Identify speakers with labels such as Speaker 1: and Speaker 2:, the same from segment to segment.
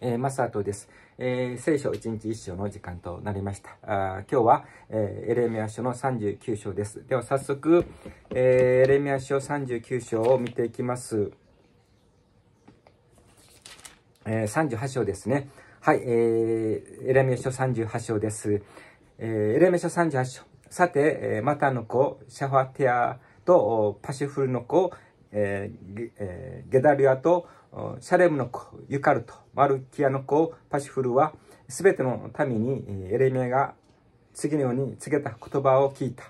Speaker 1: えー、マサトです、えー、聖書一日一章の時間となりました。あ今日は、えー、エレミア書の39章です。では早速、えー、エレミア書39章を見ていきます。えー、38章ですね。はい、えー、エレミア書38章です。えー、エレミア書38章。さて、えー、マタの子、シャファティアとパシフルの子、えーえー、ゲダリアと、シャレムの子、ユカルト、マルキアの子、パシフルは、すべての民にエレミアが次のように告げた言葉を聞いた。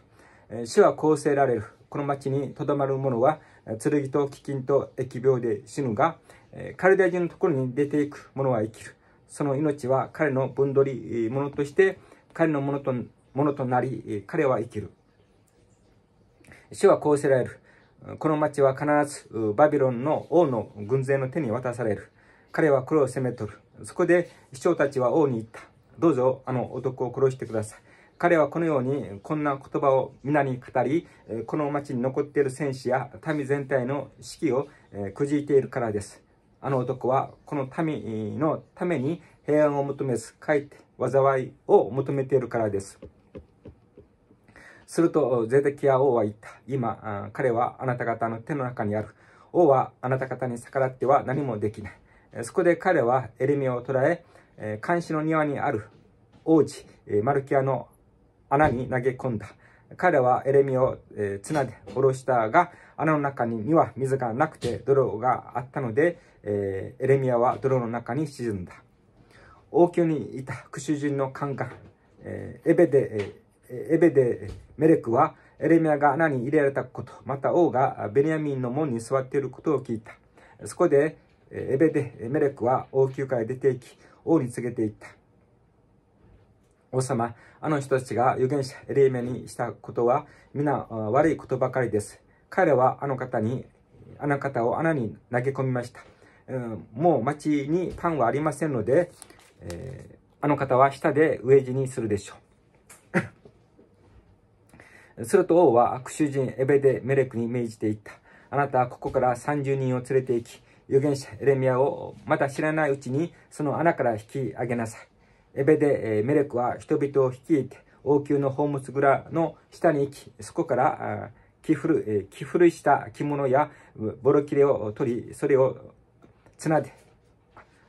Speaker 1: 主はこうせられる。この町にとどまる者は、剣と飢饉と疫病で死ぬが、カルデア人のところに出ていく者は生きる。その命は彼の分取り者として、彼のものとものとなり、彼は生きる。主はこうせられる。この町は必ずバビロンの王の軍勢の手に渡される。彼はこれを攻め取る。そこで市長たちは王に言った。どうぞあの男を殺してください。彼はこのようにこんな言葉を皆に語り、この町に残っている戦士や民全体の士気をくじいているからです。あの男はこの民のために平安を求めず、かえって災いを求めているからです。すると、ゼデキア王は言った。今、彼はあなた方の手の中にある。王はあなた方に逆らっては何もできない。そこで彼はエレミアを捕らえ、監視の庭にある王子、マルキアの穴に投げ込んだ。彼はエレミアを綱で下ろしたが、穴の中には水がなくて泥があったので、エレミアは泥の中に沈んだ。王宮にいた副主人の宦官、エベデ、エベデメレクはエレミアが穴に入れられたこと、また王がベニヤミンの門に座っていることを聞いた。そこでエベデメレクは王宮から出て行き、王に告げていった。王様、あの人たちが預言者エレミアにしたことは皆悪いことばかりです。彼はあの方に、あの方を穴に投げ込みました。うん、もう町にパンはありませんので、えー、あの方は舌で飢え死にするでしょう。すると王は悪主人エベデメレクに命じていった。あなたはここから30人を連れて行き、預言者エレミアをまだ知らないうちにその穴から引き上げなさい。エベデメレクは人々を率いて王宮の宝物蔵の下に行き、そこから着古着古した着物やボロ切れを取り、それを綱で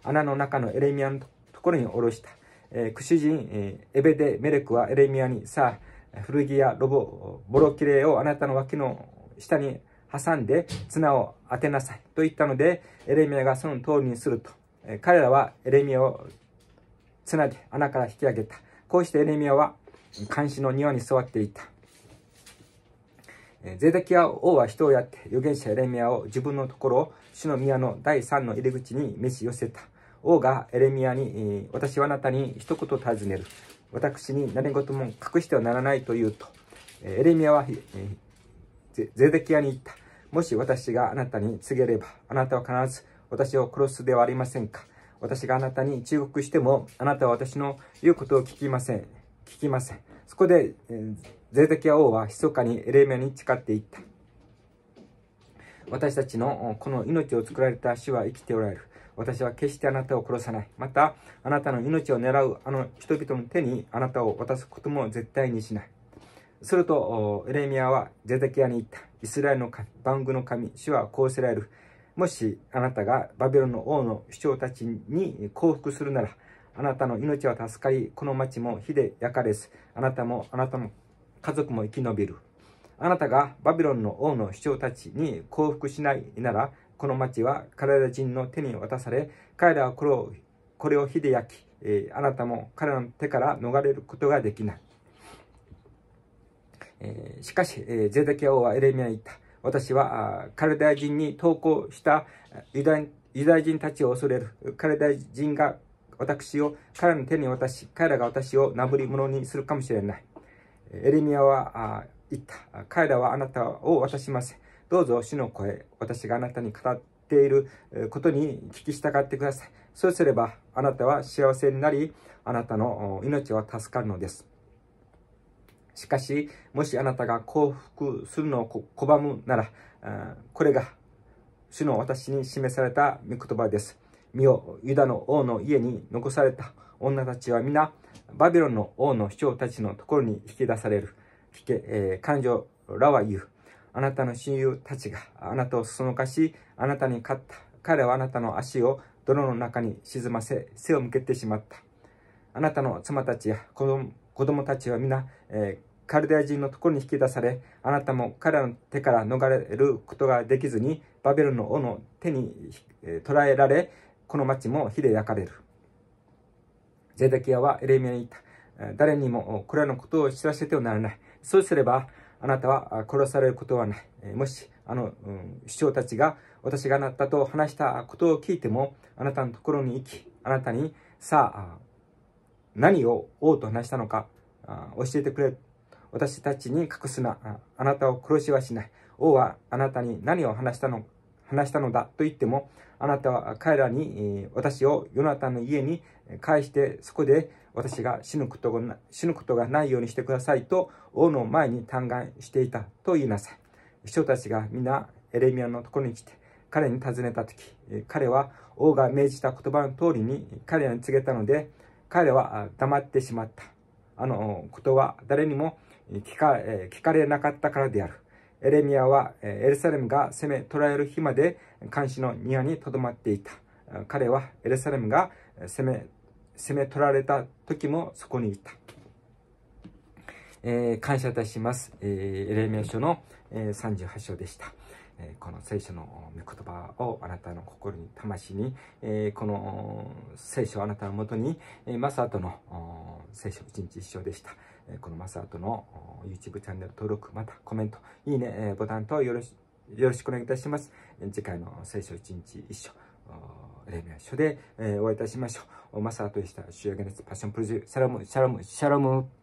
Speaker 1: 穴の中のエレミアのところに下ろした。えー、人、えー、エベデ・メレクはエレミアに、さあ、古着やロボ、ボロキレをあなたの脇の下に挟んで綱を当てなさいと言ったので、エレミアがその通りにすると。彼らはエレミアを綱で穴から引き上げた。こうしてエレミアは監視の庭に座っていた。ゼデキア王は人をやって預言者エレミアを自分のところ、主の宮の第三の入り口に召し寄せた。王がエレミアに、私はあなたに一言尋ねる。私に何事も隠してはならないと言うと、エレミアは、えー、ゼデキアに言った。もし私があなたに告げれば、あなたは必ず私を殺すではありませんか。私があなたに忠告しても、あなたは私の言うことを聞きません。聞きません。そこで、えー、ゼキア王は密かにエレミアに誓っていった。私たちのこの命を作られた主は生きておられる。私は決してあなたを殺さない。また、あなたの命を狙うあの人々の手にあなたを渡すことも絶対にしない。すると、エレミアはゼゼキアに言った。イスラエルの神、番組の神、主はこうせられる。もしあなたがバビロンの王の主張たちに降伏するなら、あなたの命は助かり、この町も火で焼かれず、あなたもあなたも家族も生き延びる。あなたがバビロンの王の主張たちに降伏しないなら、この町はカナダ人の手に渡され、彼らはこれをこれを火で焼き、えー、あなたも彼らの手から逃れることができない。えー、しかし、えー、ゼデキア王はエレミアに言った。私はカルダヤ人に投降したユダユダヤ人たちを恐れる。カルダヤ人が私を彼らの手に渡し、彼らが私をなぶり者にするかもしれない。エレミアは言った。彼らはあなたを渡しません。どうぞ主の声、私があなたに語っていることに聞き従ってください。そうすれば、あなたは幸せになり、あなたの命は助かるのです。しかし、もしあなたが降伏するのを拒むなら、これが主の私に示された御言葉です。身をユダの王の家に残された女たちは皆、バビロンの王の市長たちのところに引き出される。聞け、えー、彼女らは言う。あなたの親友たちがあなたをそのかし、あなたに勝った。彼はあなたの足を泥の中に沈ませ、背を向けてしまった。あなたの妻たちや子供子供たちは皆、えー、カルデア人のところに引き出され、あなたも彼らの手から逃れることができずに、バベルの王の手に、えー、捕らえられ、この町も火で焼かれる。ゼデキアはエレミアに言った。誰にもこれらのことを知らせてはならない。そうすれば、あなたは殺されることはない。もし、あの、うん、たちが、私がなったと話したことを聞いても、あなたのところに行き、あなたに、さあ、何を王と話したのか、教えてくれ。私たちに隠すな。あなたを殺しはしない。王はあなたに何を話したのか。話したのだと言っても、あなたは彼らに、私をヨナタンの家に返して、そこで私が死ぬことが死ぬことがないようにしてくださいと、王の前に嘆願していたと言いなさい。人たちが皆エレミアのところに来て、彼に尋ねたとき、彼は王が命じた言葉の通りに彼らに告げたので、彼は黙ってしまった。あのことは誰にも聞か聞かれなかったからである。エレミアはエルサレムが攻め捕らえる日まで監視の庭にとどまっていた。彼はエルサレムが攻め、攻め取られた時もそこにいた。えー、感謝いたします。えー、エレミア書の、えー、38章でした。えー、この聖書の御言葉をあなたの心に、魂に、えー、この聖書をあなたのもとに、えー、マサートの聖書一日一章でした。このマサートの YouTube チャンネル登録、またコメント、いいね、ボタンとよろしよろしくお願いいたします。次回の聖書一日一緒、レミア書でお会いいたしましょう。マサートでした。主役です。パッションプロデュー、ャラム、シャラム、シャラム。